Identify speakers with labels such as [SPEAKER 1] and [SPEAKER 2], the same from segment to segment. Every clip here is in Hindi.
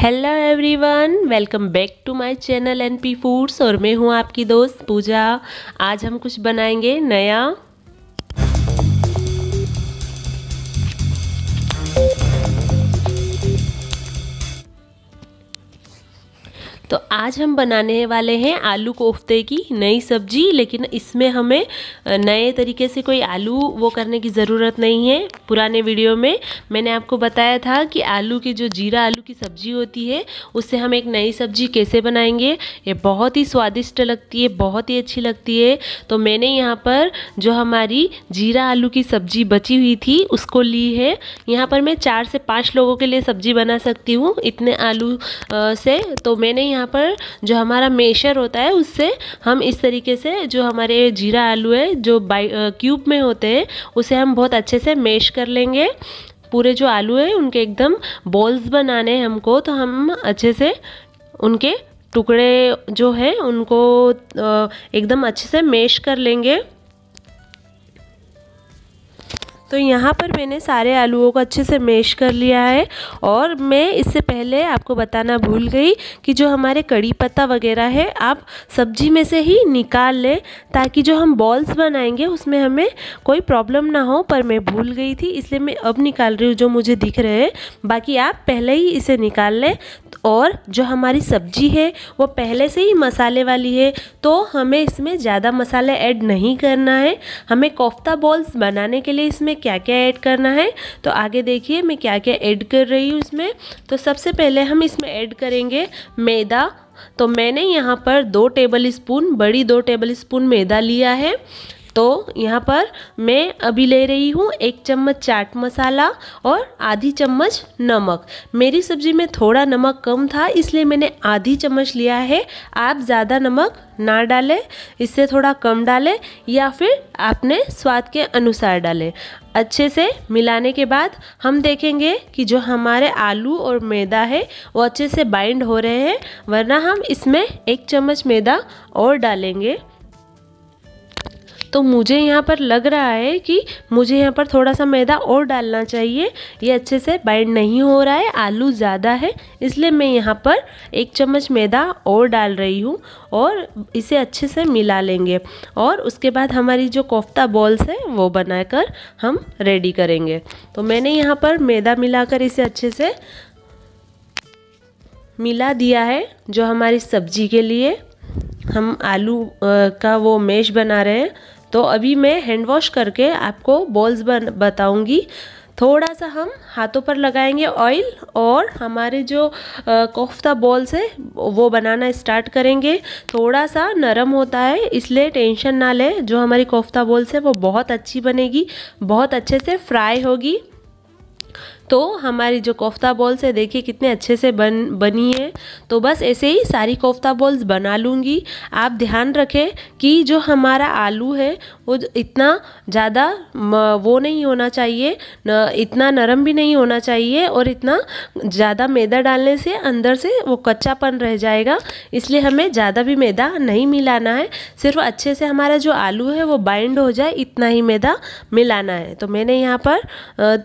[SPEAKER 1] hello everyone welcome back to my channel NP foods और मैं हूं आपकी दोस्त पूजा आज हम कुछ बनाएंगे नया तो आज हम बनाने वाले हैं आलू कोफ्ते की नई सब्जी लेकिन इसमें हमें नए तरीके से कोई आलू वो करने की ज़रूरत नहीं है पुराने वीडियो में मैंने आपको बताया था कि आलू की जो जीरा आलू की सब्जी होती है उससे हम एक नई सब्जी कैसे बनाएंगे ये बहुत ही स्वादिष्ट लगती है बहुत ही अच्छी लगती है तो मैंने यहाँ पर जो हमारी जीरा आलू की सब्जी बची हुई थी उसको ली है यहाँ पर मैं चार से पाँच लोगों के लिए सब्जी बना सकती हूँ इतने आलू से तो मैंने यहाँ यहाँ पर जो हमारा मेशर होता है उससे हम इस तरीके से जो हमारे जीरा आलू है जो बाई क्यूब में होते हैं उसे हम बहुत अच्छे से मेश कर लेंगे पूरे जो आलू है उनके एकदम बॉल्स बनाने हैं हमको तो हम अच्छे से उनके टुकड़े जो है उनको एकदम अच्छे से मेश कर लेंगे तो यहाँ पर मैंने सारे आलूओं को अच्छे से मैश कर लिया है और मैं इससे पहले आपको बताना भूल गई कि जो हमारे कड़ी पत्ता वगैरह है आप सब्जी में से ही निकाल लें ताकि जो हम बॉल्स बनाएंगे उसमें हमें कोई प्रॉब्लम ना हो पर मैं भूल गई थी इसलिए मैं अब निकाल रही हूँ जो मुझे दिख रहे हैं बाकी आप पहले ही इसे निकाल लें और जो हमारी सब्जी है वो पहले से ही मसाले वाली है तो हमें इसमें ज़्यादा मसाले ऐड नहीं करना है हमें कोफ्ता बॉल्स बनाने के लिए इसमें क्या क्या ऐड करना है तो आगे देखिए मैं क्या क्या ऐड कर रही हूँ इसमें तो सबसे पहले हम इसमें ऐड करेंगे मैदा तो मैंने यहाँ पर दो टेबल स्पून बड़ी दो टेबल स्पून मैदा लिया है तो यहाँ पर मैं अभी ले रही हूँ एक चम्मच चाट मसाला और आधी चम्मच नमक मेरी सब्ज़ी में थोड़ा नमक कम था इसलिए मैंने आधी चम्मच लिया है आप ज़्यादा नमक ना डालें इससे थोड़ा कम डालें या फिर आपने स्वाद के अनुसार डालें अच्छे से मिलाने के बाद हम देखेंगे कि जो हमारे आलू और मैदा है वो अच्छे से बाइंड हो रहे हैं वरना हम इसमें एक चम्मच मैदा और डालेंगे तो मुझे यहाँ पर लग रहा है कि मुझे यहाँ पर थोड़ा सा मैदा और डालना चाहिए ये अच्छे से बाइंड नहीं हो रहा है आलू ज़्यादा है इसलिए मैं यहाँ पर एक चम्मच मैदा और डाल रही हूँ और इसे अच्छे से मिला लेंगे और उसके बाद हमारी जो कोफ्ता बॉल्स है वो बनाकर हम रेडी करेंगे तो मैंने यहाँ पर मैदा मिलाकर इसे अच्छे से मिला दिया है जो हमारी सब्जी के लिए हम आलू का वो मेश बना रहे हैं तो अभी मैं हैंड वॉश करके आपको बॉल्स बन बताऊँगी थोड़ा सा हम हाथों पर लगाएंगे ऑयल और हमारे जो कोफ्ता बॉल्स है वो बनाना स्टार्ट करेंगे थोड़ा सा नरम होता है इसलिए टेंशन ना लें जो हमारी कोफ्ता बॉल्स है वो बहुत अच्छी बनेगी बहुत अच्छे से फ्राई होगी तो हमारी जो कोफ्ता बॉल्स है देखिए कितने अच्छे से बन बनी है तो बस ऐसे ही सारी कोफ्ता बॉल्स बना लूँगी आप ध्यान रखें कि जो हमारा आलू है वो इतना ज़्यादा वो नहीं होना चाहिए न, इतना नरम भी नहीं होना चाहिए और इतना ज़्यादा मैदा डालने से अंदर से वो कच्चापन रह जाएगा इसलिए हमें ज़्यादा भी मैदा नहीं मिलाना है सिर्फ अच्छे से हमारा जो आलू है वो बाइंड हो जाए इतना ही मैदा मिलाना है तो मैंने यहाँ पर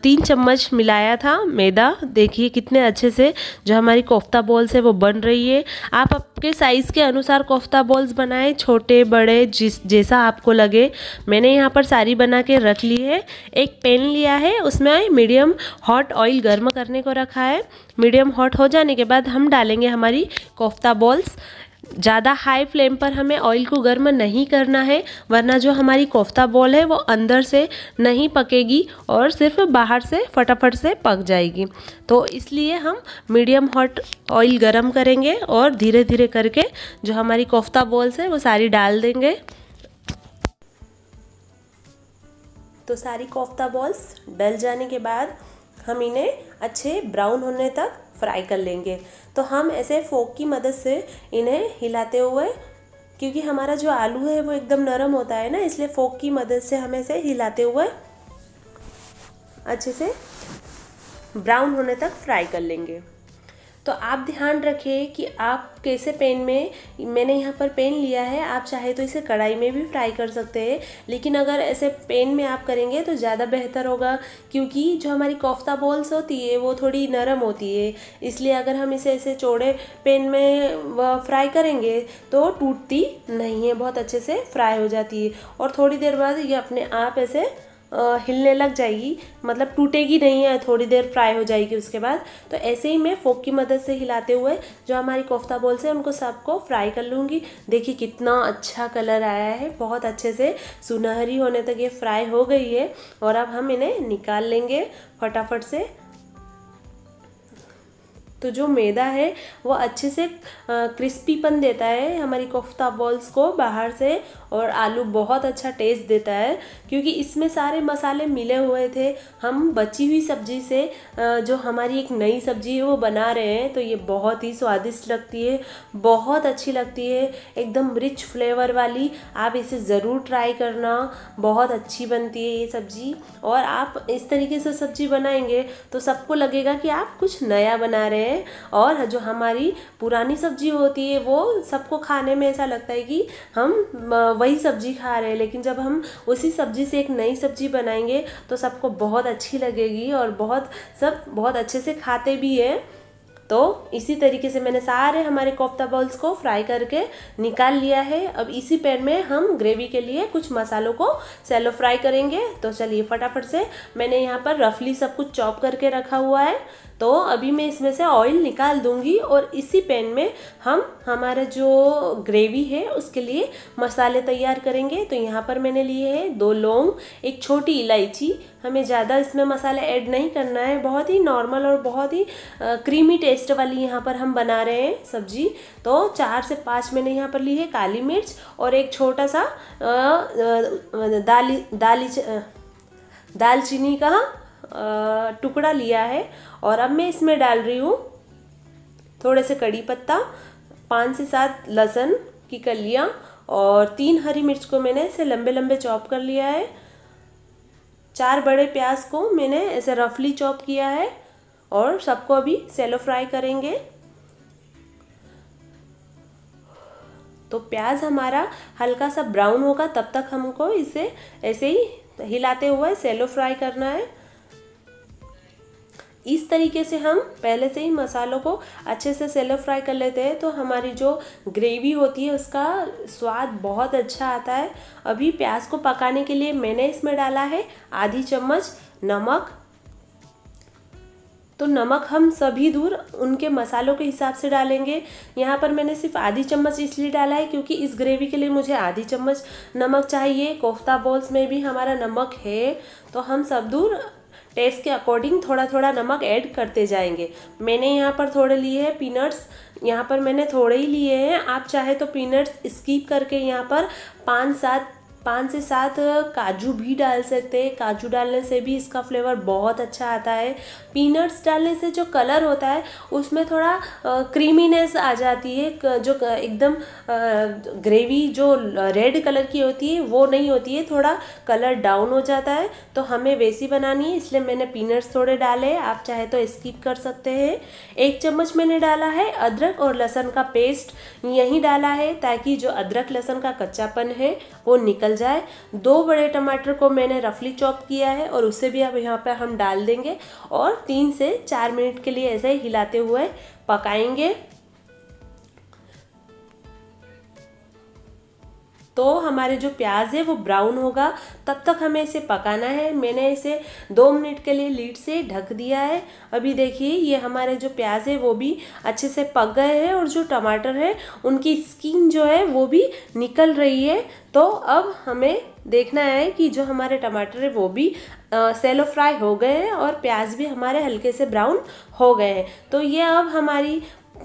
[SPEAKER 1] तीन चम्मच मिलाया बताया था मैदा देखिए कितने अच्छे से जो हमारी कोफ्ता बॉल्स है वो बन रही है आप आपके साइज़ के अनुसार कोफ्ता बॉल्स बनाएं छोटे बड़े जिस जैसा आपको लगे मैंने यहाँ पर सारी बना के रख ली है एक पेन लिया है उसमें मीडियम हॉट ऑयल गर्म करने को रखा है मीडियम हॉट हो जाने के बाद हम डालेंगे हमारी कोफ्ता बॉल्स ज़्यादा हाई फ्लेम पर हमें ऑयल को गर्म नहीं करना है वरना जो हमारी कोफ्ता बॉल है वो अंदर से नहीं पकेगी और सिर्फ बाहर से फटाफट से पक जाएगी तो इसलिए हम मीडियम हॉट ऑयल गर्म करेंगे और धीरे धीरे करके जो हमारी कोफ्ता बॉल्स है वो सारी डाल देंगे तो सारी कोफ्ता बॉल्स डल जाने के बाद हम इन्हें अच्छे ब्राउन होने तक फ्राई कर लेंगे तो हम ऐसे फोक की मदद से इन्हें हिलाते हुए क्योंकि हमारा जो आलू है वो एकदम नरम होता है ना इसलिए फोक की मदद से हम ऐसे हिलाते हुए अच्छे से ब्राउन होने तक फ्राई कर लेंगे तो आप ध्यान रखें कि आप कैसे पैन में मैंने यहाँ पर पैन लिया है आप चाहे तो इसे कढ़ाई में भी फ्राई कर सकते हैं लेकिन अगर ऐसे पैन में आप करेंगे तो ज़्यादा बेहतर होगा क्योंकि जो हमारी कोफ्ता बॉल्स होती है वो थोड़ी नरम होती है इसलिए अगर हम इसे ऐसे चौड़े पैन में फ्राई करेंगे तो टूटती नहीं है बहुत अच्छे से फ्राई हो जाती है और थोड़ी देर बाद ये अपने आप ऐसे हिलने लग जाएगी मतलब टूटेगी नहीं है थोड़ी देर फ्राई हो जाएगी उसके बाद तो ऐसे ही मैं फोक की मदद से हिलाते हुए जो हमारी कोफ्ता बॉल्स हैं उनको सबको फ्राई कर लूँगी देखिए कितना अच्छा कलर आया है बहुत अच्छे से सुनहरी होने तक ये फ्राई हो गई है और अब हम इन्हें निकाल लेंगे फटाफट से तो जो मैदा है वो अच्छे से क्रिस्पीपन देता है हमारी कोफ्ता बॉल्स को बाहर से और आलू बहुत अच्छा टेस्ट देता है क्योंकि इसमें सारे मसाले मिले हुए थे हम बची हुई सब्जी से जो हमारी एक नई सब्जी है वो बना रहे हैं तो ये बहुत ही स्वादिष्ट लगती है बहुत अच्छी लगती है एकदम रिच फ्लेवर वाली आप इसे ज़रूर ट्राई करना बहुत अच्छी बनती है ये सब्ज़ी और आप इस तरीके से सब्ज़ी बनाएंगे तो सबको लगेगा कि आप कुछ नया बना रहे हैं हैं और जो हमारी पुरानी सब्जी होती है वो सबको खाने में ऐसा लगता है कि हम वही सब्जी खा रहे हैं लेकिन जब हम उसी सब्जी से एक नई सब्जी बनाएंगे तो सबको बहुत अच्छी लगेगी और बहुत सब बहुत अच्छे से खाते भी है तो इसी तरीके से मैंने सारे हमारे कोफ्ता बॉल्स को फ्राई करके निकाल लिया है अब इसी पैन में हम ग्रेवी के लिए कुछ मसालों को सेलो फ्राई करेंगे तो चलिए फटाफट से मैंने यहाँ पर रफली सब कुछ चॉप करके रखा हुआ है तो अभी मैं इसमें से ऑयल निकाल दूँगी और इसी पैन में हम हमारा जो ग्रेवी है उसके लिए मसाले तैयार करेंगे तो यहाँ पर मैंने लिए है दो लौंग एक छोटी इलायची हमें ज़्यादा इसमें मसाला ऐड नहीं करना है बहुत ही नॉर्मल और बहुत ही क्रीमी टेस्ट वाली यहाँ पर हम बना रहे हैं सब्जी तो चार से पाँच मैंने यहाँ पर ली है काली मिर्च और एक छोटा सा दाली दाली दालचीनी का टुकड़ा लिया है और अब मैं इसमें डाल रही हूँ थोड़े से कड़ी पत्ता पाँच से सात लहसुन की कलियाँ और तीन हरी मिर्च को मैंने ऐसे लंबे लंबे चॉप कर लिया है चार बड़े प्याज को मैंने ऐसे रफली चॉप किया है और सबको अभी सेलो फ्राई करेंगे तो प्याज हमारा हल्का सा ब्राउन होगा तब तक हमको इसे ऐसे ही हिलाते हुए सेलो फ्राई करना है इस तरीके से हम पहले से ही मसालों को अच्छे से सेलो फ्राई कर लेते हैं तो हमारी जो ग्रेवी होती है उसका स्वाद बहुत अच्छा आता है अभी प्याज को पकाने के लिए मैंने इसमें डाला है आधी चम्मच नमक तो नमक हम सभी दूर उनके मसालों के हिसाब से डालेंगे यहाँ पर मैंने सिर्फ आधी चम्मच इसलिए डाला है क्योंकि इस ग्रेवी के लिए मुझे आधी चम्मच नमक चाहिए कोफ्ता बॉल्स में भी हमारा नमक है तो हम सब दूर टेस्ट के अकॉर्डिंग थोड़ा थोड़ा नमक ऐड करते जाएंगे मैंने यहाँ पर थोड़े लिए हैं पीनट्स यहाँ पर मैंने थोड़े ही लिए हैं आप चाहे तो पीनट्स स्कीप करके यहाँ पर पाँच सात पाँच से सात काजू भी डाल सकते हैं काजू डालने से भी इसका फ्लेवर बहुत अच्छा आता है पीनट्स डालने से जो कलर होता है उसमें थोड़ा क्रीमीनेस आ जाती है जो एकदम ग्रेवी जो रेड कलर की होती है वो नहीं होती है थोड़ा कलर डाउन हो जाता है तो हमें वैसी बनानी है इसलिए मैंने पीनट्स थोड़े डाले आप चाहे तो स्किप कर सकते हैं एक चम्मच मैंने डाला है अदरक और लहसन का पेस्ट यहीं डाला है ताकि जो अदरक लहसन का कच्चापन है वो निकल जाए दो बड़े टमाटर को मैंने रफली चॉप किया है और उसे भी अब यहाँ पर हम डाल देंगे और तीन से चार मिनट के लिए ऐसे हिलाते हुए पकाएंगे तो हमारे जो प्याज है वो ब्राउन होगा तब तक हमें इसे पकाना है मैंने इसे दो मिनट के लिए लीड से ढक दिया है अभी देखिए ये हमारे जो प्याज है वो भी अच्छे से पक गए हैं और जो टमाटर है उनकी स्किन जो है वो भी निकल रही है तो अब हमें देखना है कि जो हमारे टमाटर है वो भी सेलो फ्राई हो गए हैं और प्याज भी हमारे हल्के से ब्राउन हो गए हैं तो ये अब हमारी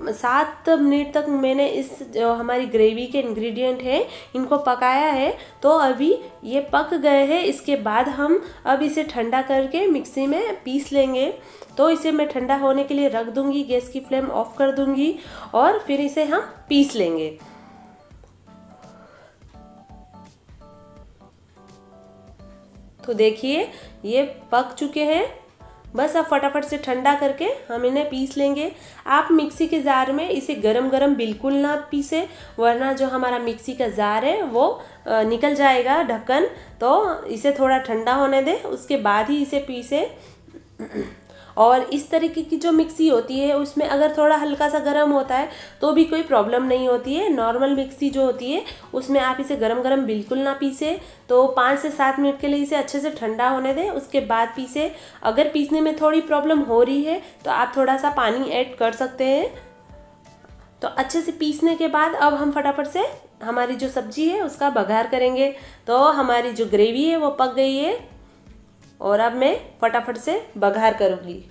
[SPEAKER 1] सात मिनट तक मैंने इस जो हमारी ग्रेवी के इंग्रेडिएंट है इनको पकाया है तो अभी ये पक गए हैं इसके बाद हम अब इसे ठंडा करके मिक्सी में पीस लेंगे तो इसे मैं ठंडा होने के लिए रख दूंगी गैस की फ्लेम ऑफ कर दूंगी और फिर इसे हम पीस लेंगे तो देखिए ये पक चुके हैं बस अब फटाफट से ठंडा करके हम इन्हें पीस लेंगे आप मिक्सी के जार में इसे गरम गरम बिल्कुल ना पीसे वरना जो हमारा मिक्सी का जार है वो निकल जाएगा ढक्कन तो इसे थोड़ा ठंडा होने दें उसके बाद ही इसे पीसे और इस तरीके की जो मिक्सी होती है उसमें अगर थोड़ा हल्का सा गर्म होता है तो भी कोई प्रॉब्लम नहीं होती है नॉर्मल मिक्सी जो होती है उसमें आप इसे गर्म गर्म बिल्कुल ना पीसे तो पाँच से सात मिनट के लिए इसे अच्छे से ठंडा होने दें उसके बाद पीसे अगर पीसने में थोड़ी प्रॉब्लम हो रही है तो आप थोड़ा सा पानी ऐड कर सकते हैं तो अच्छे से पीसने के बाद अब हम फटाफट से हमारी जो सब्जी है उसका बघार करेंगे तो हमारी जो ग्रेवी है वो पक गई है और अब मैं फटाफट से बघार करूँगी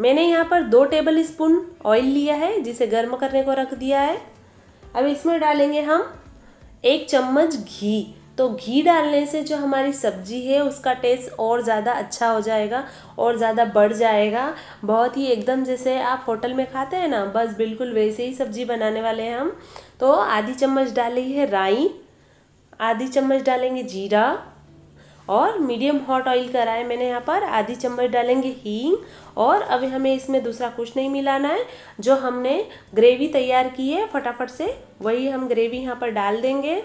[SPEAKER 1] मैंने यहाँ पर दो टेबल स्पून ऑयल लिया है जिसे गर्म करने को रख दिया है अब इसमें डालेंगे हम एक चम्मच घी तो घी डालने से जो हमारी सब्जी है उसका टेस्ट और ज़्यादा अच्छा हो जाएगा और ज़्यादा बढ़ जाएगा बहुत ही एकदम जैसे आप होटल में खाते हैं ना बस बिल्कुल वैसे ही सब्जी बनाने वाले हैं हम तो आधी चम्मच डाली है राई आधी चम्मच डालेंगे जीरा और मीडियम हॉट ऑयल करा है मैंने यहाँ पर आधी चम्मच डालेंगे हींग और अभी हमें इसमें दूसरा कुछ नहीं मिलाना है जो हमने ग्रेवी तैयार की है फटाफट से वही हम ग्रेवी यहाँ पर डाल देंगे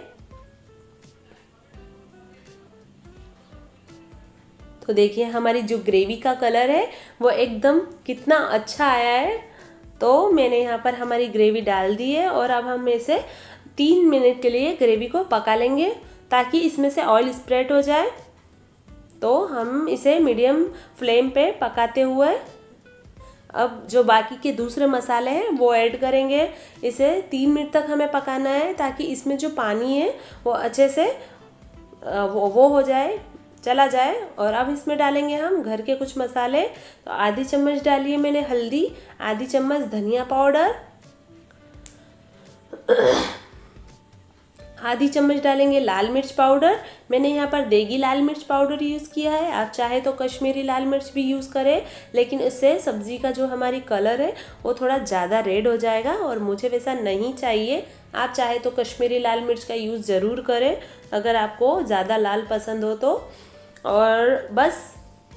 [SPEAKER 1] तो देखिए हमारी जो ग्रेवी का कलर है वो एकदम कितना अच्छा आया है तो मैंने यहाँ पर हमारी ग्रेवी डाल दी है और अब हम इसे तीन मिनट के लिए ग्रेवी को पका लेंगे ताकि इसमें से ऑयल स्प्रेड हो जाए तो हम इसे मीडियम फ्लेम पे पकाते हुए अब जो बाकी के दूसरे मसाले हैं वो ऐड करेंगे इसे तीन मिनट तक हमें पकाना है ताकि इसमें जो पानी है वो अच्छे से वो वो हो जाए चला जाए और अब इसमें डालेंगे हम घर के कुछ मसाले तो आधी चम्मच डाली है मैंने हल्दी आधी चम्मच धनिया पाउडर आधी चम्मच डालेंगे लाल मिर्च पाउडर मैंने यहाँ पर देगी लाल मिर्च पाउडर यूज़ किया है आप चाहे तो कश्मीरी लाल मिर्च भी यूज़ करें लेकिन इससे सब्ज़ी का जो हमारी कलर है वो थोड़ा ज़्यादा रेड हो जाएगा और मुझे वैसा नहीं चाहिए आप चाहे तो कश्मीरी लाल मिर्च का यूज़ ज़रूर करें अगर आपको ज़्यादा लाल पसंद हो तो और बस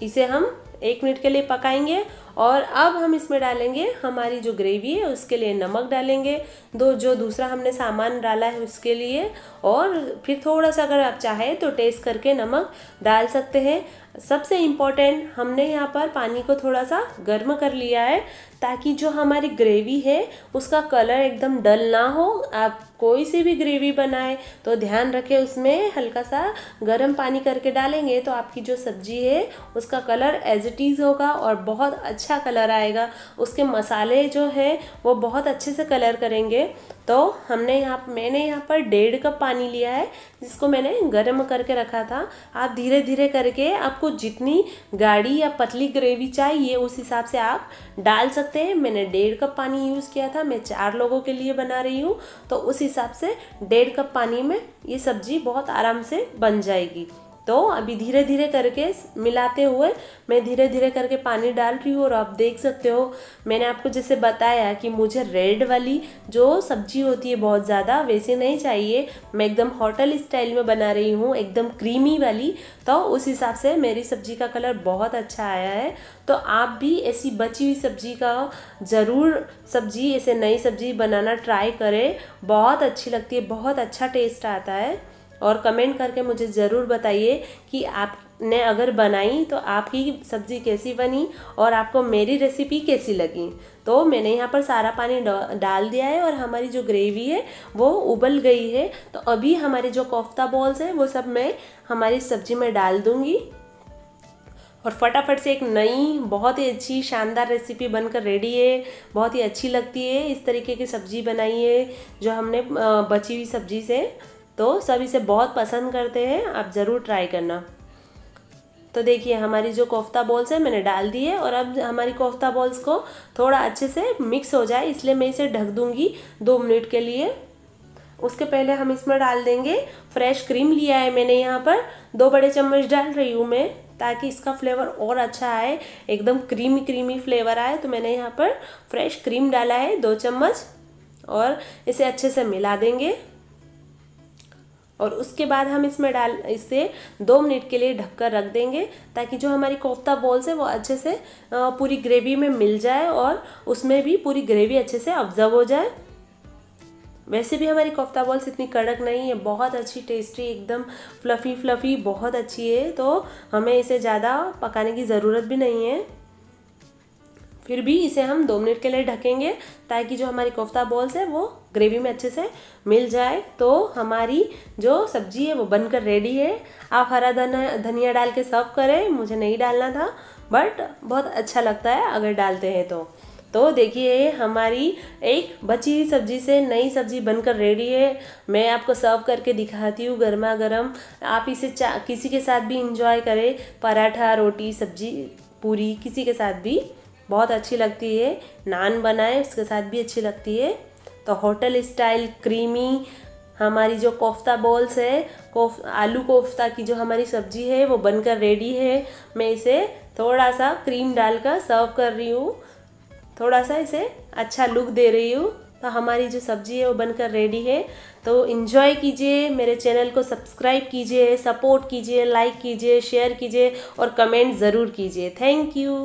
[SPEAKER 1] इसे हम एक मिनट के लिए पकाएंगे और अब हम इसमें डालेंगे हमारी जो ग्रेवी है उसके लिए नमक डालेंगे दो जो दूसरा हमने सामान डाला है उसके लिए और फिर थोड़ा सा अगर आप चाहें तो टेस्ट करके नमक डाल सकते हैं सबसे इम्पॉर्टेंट हमने यहाँ पर पानी को थोड़ा सा गर्म कर लिया है ताकि जो हमारी ग्रेवी है उसका कलर एकदम डल ना हो आप कोई सी भी ग्रेवी बनाए तो ध्यान रखें उसमें हल्का सा गर्म पानी करके डालेंगे तो आपकी जो सब्जी है उसका कलर एज इट इज़ होगा और बहुत अच्छा अच्छा कलर आएगा उसके मसाले जो हैं वो बहुत अच्छे से कलर करेंगे तो हमने यहाँ मैंने यहाँ पर डेढ़ कप पानी लिया है जिसको मैंने गर्म करके रखा था आप धीरे धीरे करके आपको जितनी गाढ़ी या पतली ग्रेवी चाहिए उस हिसाब से आप डाल सकते हैं मैंने डेढ़ कप पानी यूज़ किया था मैं चार लोगों के लिए बना रही हूँ तो उस हिसाब से डेढ़ कप पानी में ये सब्ज़ी बहुत आराम से बन जाएगी तो अभी धीरे धीरे करके मिलाते हुए मैं धीरे धीरे करके पानी डाल रही हूँ और आप देख सकते हो मैंने आपको जैसे बताया कि मुझे रेड वाली जो सब्जी होती है बहुत ज़्यादा वैसे नहीं चाहिए मैं एकदम होटल स्टाइल में बना रही हूँ एकदम क्रीमी वाली तो उस हिसाब से मेरी सब्जी का कलर बहुत अच्छा आया है तो आप भी ऐसी बची हुई सब्जी का ज़रूर सब्जी ऐसे नई सब्जी बनाना ट्राई करें बहुत अच्छी लगती है बहुत अच्छा टेस्ट आता है और कमेंट करके मुझे ज़रूर बताइए कि आपने अगर बनाई तो आपकी सब्ज़ी कैसी बनी और आपको मेरी रेसिपी कैसी लगी तो मैंने यहाँ पर सारा पानी डाल दिया है और हमारी जो ग्रेवी है वो उबल गई है तो अभी हमारे जो कोफ्ता बॉल्स हैं वो सब मैं हमारी सब्ज़ी में डाल दूँगी और फटाफट से एक नई बहुत ही अच्छी शानदार रेसिपी बनकर रेडी है बहुत ही अच्छी लगती है इस तरीके की सब्ज़ी बनाई है जो हमने बची हुई सब्ज़ी से तो सब इसे बहुत पसंद करते हैं आप ज़रूर ट्राई करना तो देखिए हमारी जो कोफ्ता बॉल्स है मैंने डाल दी है और अब हमारी कोफ्ता बॉल्स को थोड़ा अच्छे से मिक्स हो जाए इसलिए मैं इसे ढक दूंगी दो मिनट के लिए उसके पहले हम इसमें डाल देंगे फ्रेश क्रीम लिया है मैंने यहाँ पर दो बड़े चम्मच डाल रही हूँ मैं ताकि इसका फ्लेवर और अच्छा आए एकदम क्रीमी क्रीमी फ्लेवर आए तो मैंने यहाँ पर फ्रेश क्रीम डाला है दो चम्मच और इसे अच्छे से मिला देंगे और उसके बाद हम इसमें डाल इसे दो मिनट के लिए ढककर रख देंगे ताकि जो हमारी कोफ्ता बॉल्स है वो अच्छे से पूरी ग्रेवी में मिल जाए और उसमें भी पूरी ग्रेवी अच्छे से ऑब्जर्व हो जाए वैसे भी हमारी कोफ्ता बॉल्स इतनी कड़क नहीं है बहुत अच्छी टेस्टी एकदम फ्लफ़ी फ्लफ़ी बहुत अच्छी है तो हमें इसे ज़्यादा पकाने की ज़रूरत भी नहीं है फिर भी इसे हम दो मिनट के लिए ढकेंगे ताकि जो हमारी कोफ्ता बॉल्स है वो ग्रेवी में अच्छे से मिल जाए तो हमारी जो सब्जी है वो बनकर रेडी है आप हरा धन धनिया डाल के सर्व करें मुझे नहीं डालना था बट बहुत अच्छा लगता है अगर डालते हैं तो तो देखिए हमारी एक बची हुई सब्जी से नई सब्जी बनकर रेडी है मैं आपको सर्व करके दिखाती हूँ गर्मा गर्म आप इसे किसी के साथ भी इंजॉय करें पराठा रोटी सब्जी पूरी किसी के साथ भी बहुत अच्छी लगती है नान बनाए उसके साथ भी अच्छी लगती है तो होटल स्टाइल क्रीमी हमारी जो कोफ्ता बॉल्स है कोफ आलू कोफ्ता की जो हमारी सब्जी है वो बनकर रेडी है मैं इसे थोड़ा सा क्रीम डालकर सर्व कर रही हूँ थोड़ा सा इसे अच्छा लुक दे रही हूँ तो हमारी जो सब्ज़ी है वो बनकर रेडी है तो इन्जॉय कीजिए मेरे चैनल को सब्सक्राइब कीजिए सपोर्ट कीजिए लाइक कीजिए शेयर कीजिए और कमेंट ज़रूर कीजिए थैंक यू